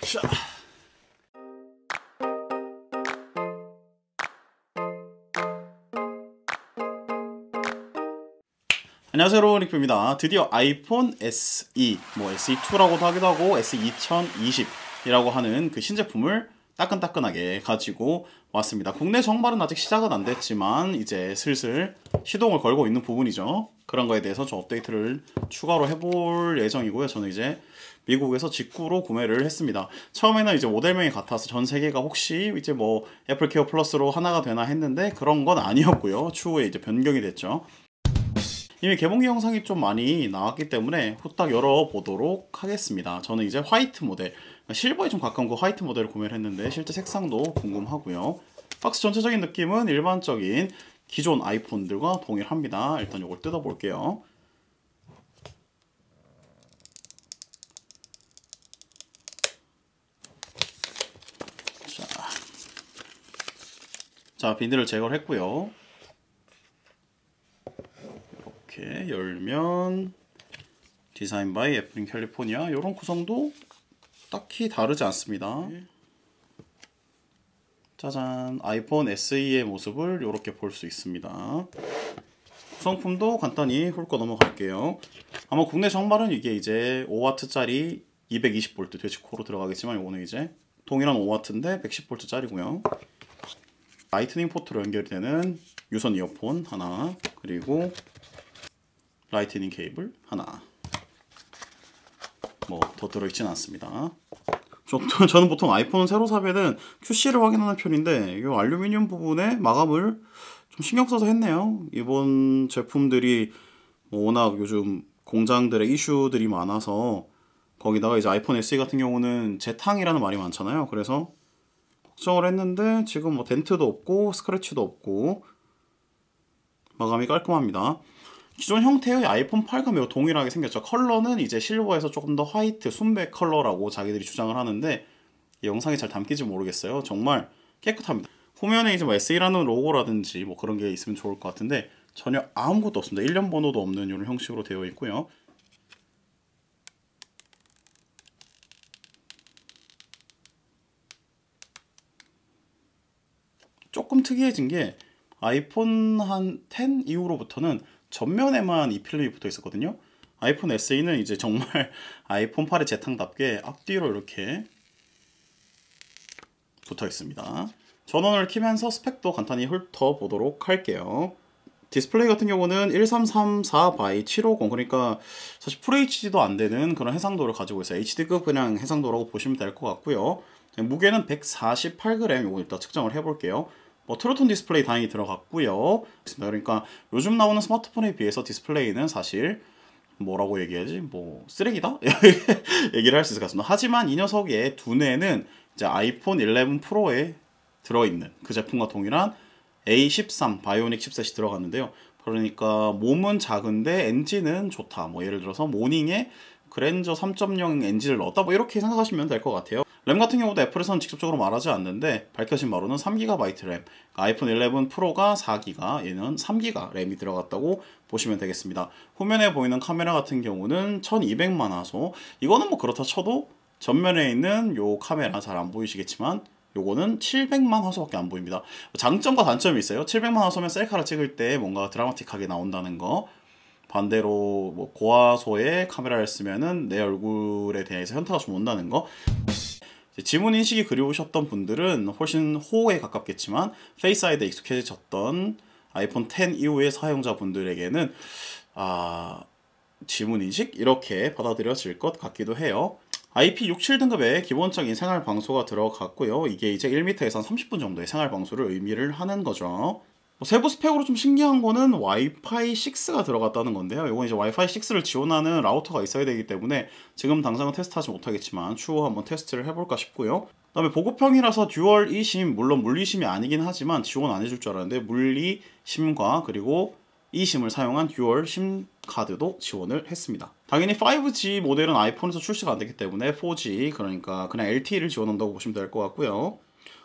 자. 안녕하세요 여러분 입니다 드디어 아이폰 SE 뭐 SE2라고도 하기도 하고 SE2020이라고 하는 그 신제품을 따끈따끈하게 가지고 왔습니다. 국내 정발은 아직 시작은 안 됐지만 이제 슬슬 시동을 걸고 있는 부분이죠. 그런 거에 대해서 저 업데이트를 추가로 해볼 예정이고요. 저는 이제 미국에서 직구로 구매를 했습니다. 처음에는 이제 모델명이 같아서 전 세계가 혹시 이제 뭐 애플케어 플러스로 하나가 되나 했는데 그런 건 아니었고요. 추후에 이제 변경이 됐죠. 이미 개봉기 영상이 좀 많이 나왔기 때문에 후딱 열어보도록 하겠습니다. 저는 이제 화이트 모델 실버에 좀 가까운 거 그 화이트 모델을 구매 했는데 실제 색상도 궁금하고요. 박스 전체적인 느낌은 일반적인 기존 아이폰들과 동일합니다. 일단 이걸 뜯어볼게요. 자, 자 비닐을 제거를 했고요. 이렇게 열면 디자인 바이 애플인 캘리포니아 이런 구성도 딱히 다르지 않습니다. 네. 짜잔 아이폰 SE의 모습을 이렇게 볼 수 있습니다. 구성품도 간단히 훑고 넘어갈게요. 아마 국내 정발은 이게 이제 5W짜리 220V 돼지코로 들어가겠지만 이거는 이제 동일한 5W인데 110V짜리고요. 라이트닝 포트로 연결 되는 유선 이어폰 하나 그리고 라이트닝 케이블 하나 뭐 더 들어있진 않습니다 저는, 저는 보통 아이폰 새로 사면은 QC를 확인하는 편인데 이 알루미늄 부분에 마감을 좀 신경 써서 했네요. 이번 제품들이 뭐 워낙 요즘 공장들의 이슈들이 많아서 거기다가 이제 아이폰 SE 같은 경우는 재탕이라는 말이 많잖아요. 그래서 걱정을 했는데 지금 뭐 덴트도 없고 스크래치도 없고 마감이 깔끔합니다. 기존 형태의 아이폰 8과 매우 동일하게 생겼죠. 컬러는 이제 실버에서 조금 더 화이트, 순백 컬러라고 자기들이 주장을 하는데 영상이 잘 담길지 모르겠어요. 정말 깨끗합니다. 후면에 이제 뭐 SE라는 로고라든지 뭐 그런 게 있으면 좋을 것 같은데 전혀 아무것도 없습니다. 1년 번호도 없는 이런 형식으로 되어 있고요. 조금 특이해진 게 아이폰 한 10 이후로부터는 전면에만 이 필름이 붙어 있었거든요. 아이폰 SE는 이제 정말 아이폰 8의 재탕답게 앞뒤로 이렇게 붙어 있습니다. 전원을 키면서 스펙도 간단히 훑어보도록 할게요. 디스플레이 같은 경우는 1334x750 그러니까 사실 FHD도 안 되는 그런 해상도를 가지고 있어요. HD급 그냥 해상도라고 보시면 될 것 같고요. 무게는 148g 이거 일단 측정을 해볼게요. 뭐 트로톤 디스플레이 다행히 들어갔고요. 그러니까 요즘 나오는 스마트폰에 비해서 디스플레이는 사실 뭐라고 얘기하지? 뭐 쓰레기다? 얘기를 할 수 있을 것 같습니다. 하지만 이 녀석의 두뇌는 이제 아이폰 11 프로에 들어있는 그 제품과 동일한 A13 바이오닉 칩셋이 들어갔는데요. 그러니까 몸은 작은데 엔진은 좋다. 뭐 예를 들어서 모닝에 그랜저 3.0 엔진을 넣었다. 뭐 이렇게 생각하시면 될 것 같아요. 램 같은 경우도 애플에서는 직접적으로 말하지 않는데 밝혀진 바로는 3GB 램, 아이폰 11 프로가 4 g b 얘는 3 g b 램이 들어갔다고 보시면 되겠습니다. 후면에 보이는 카메라 같은 경우는 1200만 화소, 이거는 뭐 그렇다 쳐도 전면에 있는 요 카메라 잘 안 보이시겠지만 요거는 700만 화소밖에 안 보입니다. 장점과 단점이 있어요. 700만 화소면 셀카를 찍을 때 뭔가 드라마틱하게 나온다는 거. 반대로 뭐고화소의 카메라를 쓰면은 내 얼굴에 대해서 현타가 좀 온다는 거. 지문 인식이 그리우셨던 분들은 훨씬 호에 가깝겠지만 페이스 아이드에 익숙해졌던 아이폰 10 이후의 사용자분들에게는 아 지문 인식 이렇게 받아들여질 것 같기도 해요. IP67 등급의 기본적인 생활 방수가 들어갔고요. 이게 이제 1m에서 30분 정도의 생활 방수를 의미를 하는 거죠. 뭐 세부 스펙으로 좀 신기한 거는 와이파이 6가 들어갔다는 건데요. 이건 이제 와이파이 6를 지원하는 라우터가 있어야 되기 때문에 지금 당장은 테스트하지 못하겠지만 추후 한번 테스트를 해볼까 싶고요. 그 다음에 보급형이라서 듀얼 2심 물론 물리심이 아니긴 하지만 지원 안 해줄 줄 알았는데 물리심과 그리고 2심을 사용한 듀얼 심 카드도 지원을 했습니다. 당연히 5G 모델은 아이폰에서 출시가 안 되기 때문에 4G 그러니까 그냥 LTE를 지원한다고 보시면 될 것 같고요.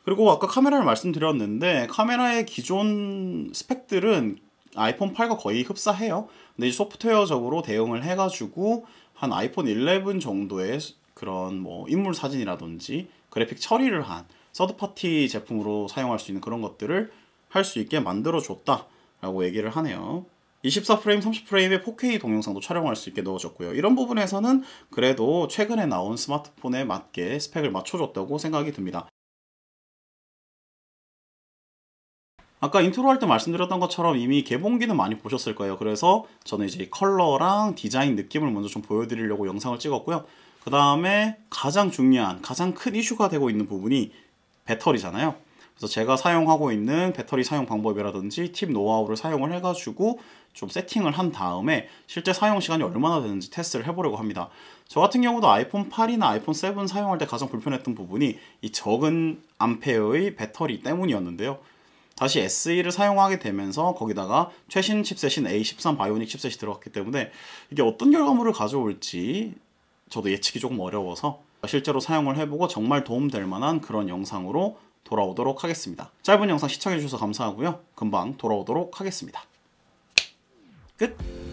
그리고 아까 카메라를 말씀드렸는데 카메라의 기존 스펙들은 아이폰 8과 거의 흡사해요. 근데 소프트웨어적으로 대응을 해가지고 한 아이폰 11 정도의 그런 뭐 인물 사진이라든지 그래픽 처리를 한 서드파티 제품으로 사용할 수 있는 그런 것들을 할 수 있게 만들어줬다라고 얘기를 하네요. 24프레임, 30프레임의 4K 동영상도 촬영할 수 있게 넣어줬고요. 이런 부분에서는 그래도 최근에 나온 스마트폰에 맞게 스펙을 맞춰줬다고 생각이 듭니다. 아까 인트로 할 때 말씀드렸던 것처럼 이미 개봉기는 많이 보셨을 거예요. 그래서 저는 이제 컬러랑 디자인 느낌을 먼저 좀 보여드리려고 영상을 찍었고요. 그 다음에 가장 중요한, 가장 큰 이슈가 되고 있는 부분이 배터리잖아요. 그래서 제가 사용하고 있는 배터리 사용 방법이라든지 팁 노하우를 사용을 해가지고 좀 세팅을 한 다음에 실제 사용 시간이 얼마나 되는지 테스트를 해보려고 합니다. 저 같은 경우도 아이폰 8이나 아이폰 7 사용할 때 가장 불편했던 부분이 이 적은 암페어의 배터리 때문이었는데요. 다시 SE를 사용하게 되면서 거기다가 최신 칩셋인 A13 바이오닉 칩셋이 들어갔기 때문에 이게 어떤 결과물을 가져올지 저도 예측이 조금 어려워서 실제로 사용을 해보고 정말 도움될 만한 그런 영상으로 돌아오도록 하겠습니다. 짧은 영상 시청해주셔서 감사하고요. 금방 돌아오도록 하겠습니다. 끝!